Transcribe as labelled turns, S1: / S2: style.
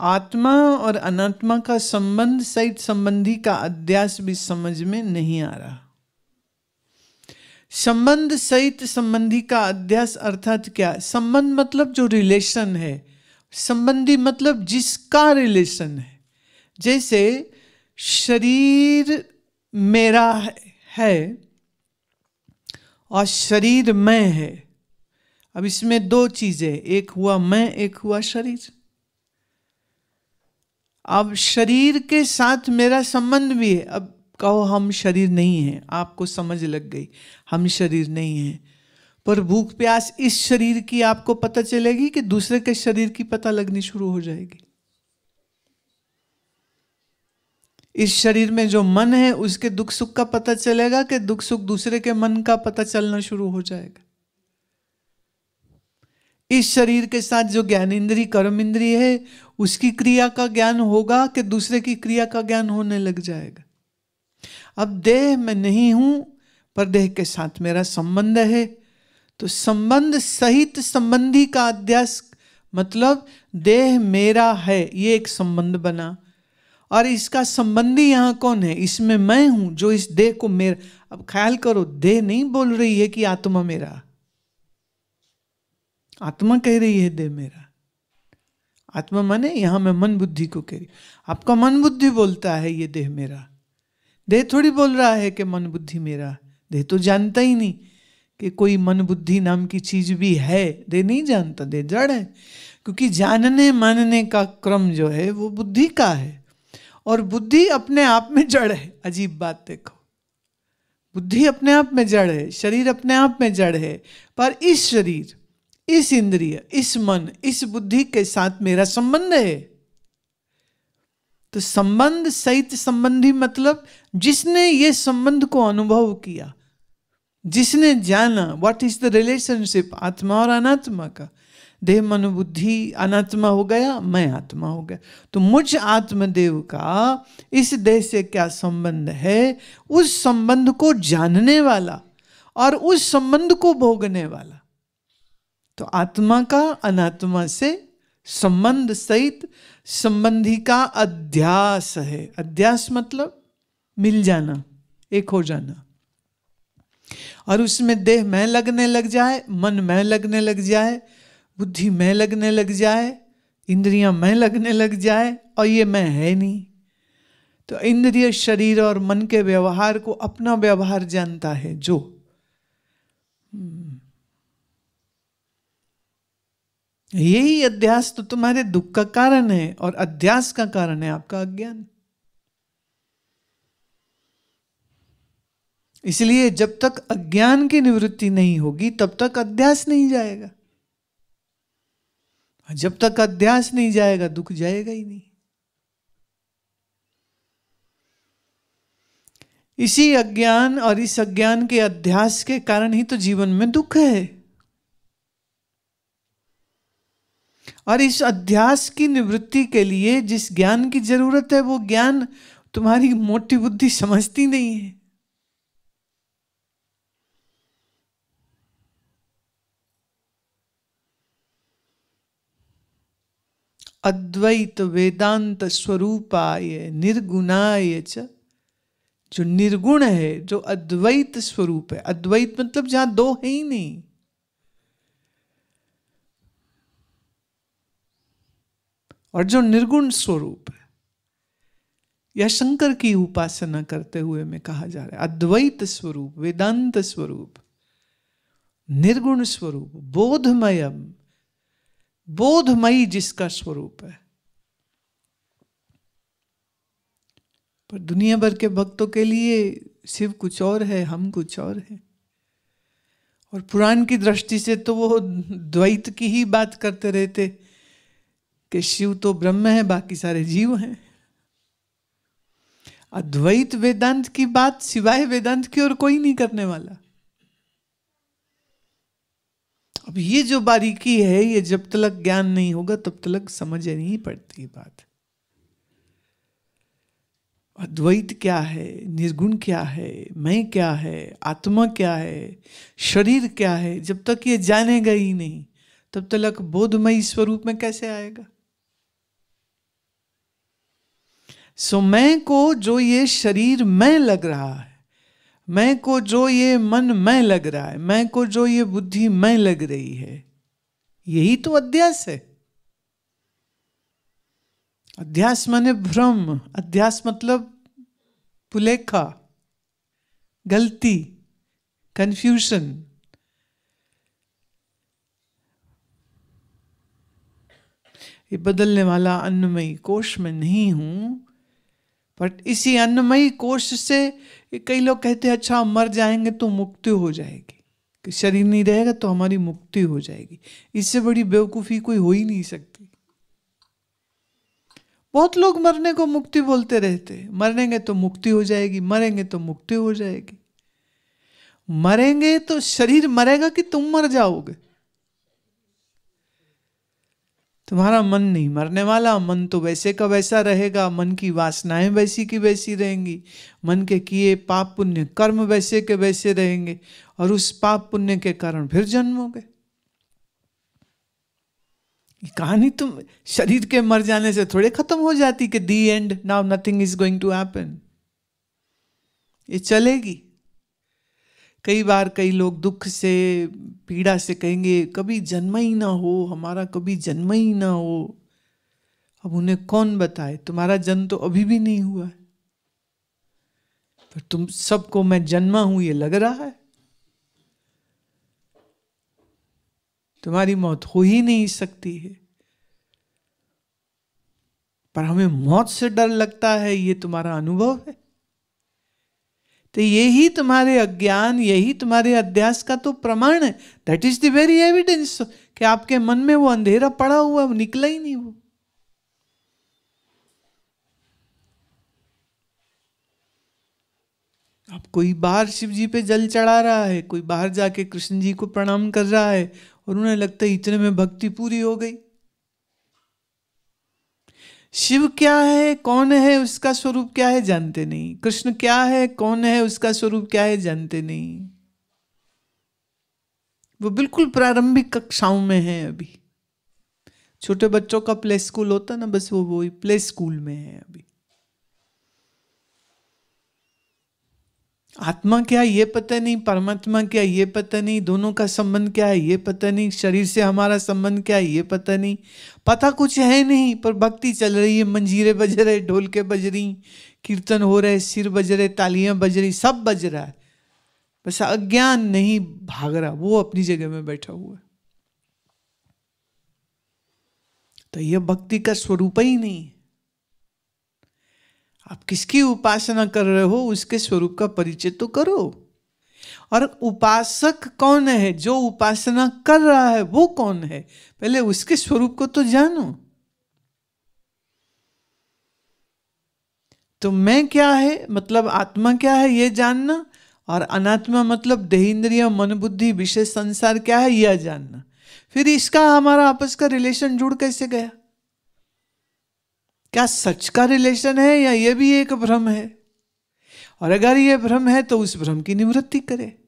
S1: आत्मा और अनात्मा का संबंध सहित संबंधी का अध्यास भी समझ में नहीं आ रहा संबंध सहित संबंधी का अध्यास अर्थात क्या संबंध मतलब जो रिलेशन है संबंधी मतलब जिसका रिलेशन है जैसे शरीर मेरा है और शरीर मैं है अब इसमें दो चीजें एक हुआ मैं एक हुआ शरीर अब शरीर के साथ मेरा संबंध भी है अब कहो हम शरीर नहीं हैं आपको समझ लग गई हम शरीर नहीं हैं पर भूख प्यास इस शरीर की आपको पता चलेगी कि दूसरे के शरीर की पता लगनी शुरू हो जाएगी इस शरीर में जो मन है उसके दुख सुख का पता चलेगा कि दुख सुख दूसरे के मन का पता चलना शुरू हो जाएगा इस शरीर के साथ जो ज्ञान इंद्री कर्म इंद्री है उसकी क्रिया का ज्ञान होगा कि दूसरे की क्रिया का ज्ञान होने लग जाएगा अब देह मैं नहीं हूं पर देह के साथ मेरा संबंध है तो संबंध सहित संबंधी का अध्यास मतलब देह मेरा है ये एक संबंध बना और इसका संबंधी यहाँ कौन है इसमें मैं हूं जो इस देह को मेरा अब ख्याल करो देह नहीं बोल रही है कि आत्मा मेरा आत्मा कह रही है दे मेरा आत्मा माने यहां मैं मन बुद्धि को कह रही आपका मन बुद्धि बोलता है ये देह मेरा देह थोड़ी बोल रहा है कि मन बुद्धि मेरा देह तो जानता ही नहीं कि कोई मन बुद्धि नाम की चीज भी है दे नहीं जानता दे जड़ है क्योंकि जानने मानने का क्रम जो है वो बुद्धि का है और बुद्धि अपने आप में जड़ है अजीब बात देखो बुद्धि अपने आप में जड़ है शरीर अपने आप में जड़ है पर इस शरीर इस इंद्रिय इस मन इस बुद्धि के साथ मेरा संबंध है तो संबंध सहित संबंधी मतलब जिसने ये संबंध को अनुभव किया जिसने जाना व्हाट इज द रिलेशनशिप आत्मा और अनात्मा का देह मनोबुद्धि अनात्मा हो गया मैं आत्मा हो गया तो मुझ आत्मदेव का इस देह से क्या संबंध है उस संबंध को जानने वाला और उस संबंध को भोगने वाला तो आत्मा का अनात्मा से संबंध सहित संबंधी का अध्यास है अध्यास मतलब मिल जाना एक हो जाना और उसमें देह मैं लगने लग जाए मन मैं लगने लग जाए बुद्धि मैं लगने लग जाए इंद्रियां मैं लगने लग जाए और ये मैं है नहीं तो इंद्रिय शरीर और मन के व्यवहार को अपना व्यवहार जानता है जो hmm. यही अध्यास तो तुम्हारे दुख का कारण है और अध्यास का कारण है आपका अज्ञान इसलिए जब तक अज्ञान की निवृत्ति नहीं होगी तब तक अध्यास नहीं जाएगा जब तक अध्यास नहीं जाएगा दुख जाएगा ही नहीं इसी अज्ञान और इस अज्ञान के अध्यास के कारण ही तो जीवन में दुख है और इस अध्यास की निवृत्ति के लिए जिस ज्ञान की जरूरत है वो ज्ञान तुम्हारी मोटी बुद्धि समझती नहीं है अद्वैत वेदांत स्वरूपाय निर्गुणाय च जो निर्गुण है जो अद्वैत स्वरूप है अद्वैत मतलब जहां दो है ही नहीं और जो निर्गुण स्वरूप है यह शंकर की उपासना करते हुए में कहा जा रहा है अद्वैत स्वरूप वेदांत स्वरूप निर्गुण स्वरूप बोधमयम बोधमयी जिसका स्वरूप है पर दुनिया भर के भक्तों के लिए शिव कुछ और है हम कुछ और है और पुराण की दृष्टि से तो वो द्वैत की ही बात करते रहते कि शिव तो ब्रह्म है बाकी सारे जीव हैं अद्वैत वेदांत की बात सिवाय वेदांत की और कोई नहीं करने वाला अब ये जो बारीकी है ये जब तक ज्ञान नहीं होगा तब तक समझ नहीं पड़ती बात अद्वैत क्या है निर्गुण क्या है मैं क्या है आत्मा क्या है शरीर क्या है जब तक ये जानेगा ही नहीं तब तक बोधमयी स्वरूप में कैसे आएगा सो मैं को जो ये शरीर मैं लग रहा है मैं को जो ये मन मैं लग रहा है मैं को जो ये बुद्धि मैं लग रही है यही तो अध्यास है अध्यास माने भ्रम अध्यास मतलब पुलेखा गलती कंफ्यूजन ये बदलने वाला अन्नमयी कोश में नहीं हूं बट इसी अन्नमयी कोष से कई लोग कहते हैं अच्छा हम मर जाएंगे तो मुक्ति हो जाएगी कि शरीर नहीं रहेगा तो हमारी मुक्ति हो जाएगी इससे बड़ी बेवकूफ़ी कोई हो ही नहीं सकती बहुत लोग मरने को मुक्ति बोलते रहते मरेंगे तो मुक्ति हो जाएगी मरेंगे तो मुक्ति हो जाएगी मरेंगे तो शरीर मरेगा कि तुम मर जाओगे तुम्हारा मन नहीं मरने वाला मन तो वैसे का वैसा रहेगा मन की वासनाएं वैसी की वैसी रहेंगी मन के किए पाप पुण्य कर्म वैसे के वैसे रहेंगे और उस पाप पुण्य के कारण फिर जन्मोगे कहानी तुम शरीर के मर जाने से थोड़े खत्म हो जाती कि the and now nothing is going to happen ये चलेगी कई बार कई लोग दुख से पीड़ा से कहेंगे कभी जन्म ही ना हो हमारा कभी जन्म ही ना हो अब उन्हें कौन बताए तुम्हारा जन्म तो अभी भी नहीं हुआ है पर तुम सबको मैं जन्मा हूं ये लग रहा है तुम्हारी मौत हो ही नहीं सकती है पर हमें मौत से डर लगता है ये तुम्हारा अनुभव है तो यही तुम्हारे अज्ञान यही तुम्हारे अध्यास का तो प्रमाण है that is the very evidence कि आपके मन में वो अंधेरा पड़ा हुआ निकला ही नहीं वो अब कोई बाहर शिव जी पे जल चढ़ा रहा है कोई बाहर जाके कृष्ण जी को प्रणाम कर रहा है और उन्हें लगता है इतने में भक्ति पूरी हो गई शिव क्या है कौन है उसका स्वरूप क्या है जानते नहीं कृष्ण क्या है कौन है उसका स्वरूप क्या है जानते नहीं वो बिल्कुल प्रारंभिक कक्षाओं में है अभी छोटे बच्चों का प्ले स्कूल होता ना बस वो वो प्ले स्कूल में है अभी आत्मा क्या ये पता नहीं परमात्मा क्या ये पता नहीं दोनों का संबंध क्या है ये पता नहीं शरीर से हमारा संबंध क्या है ये पता नहीं पता कुछ है नहीं पर भक्ति चल रही है मंजीरे बज रहे ढोलके बज रही कीर्तन हो रहे सिर बज रहे तालियां बज रही सब बज रहा है बस अज्ञान नहीं भाग रहा वो अपनी जगह में बैठा हुआ है तो यह भक्ति का स्वरूप ही नहीं है आप किसकी उपासना कर रहे हो उसके स्वरूप का परिचय तो करो और उपासक कौन है जो उपासना कर रहा है वो कौन है पहले उसके स्वरूप को तो जानो तो मैं क्या है मतलब आत्मा क्या है ये जानना और अनात्मा मतलब देहेंद्रिय मन बुद्धि विशेष संसार क्या है यह जानना फिर इसका हमारा आपस का रिलेशन जुड़ कैसे गया क्या सच का रिलेशन है या ये भी एक भ्रम है और अगर ये भ्रम है तो उस भ्रम की निवृत्ति करें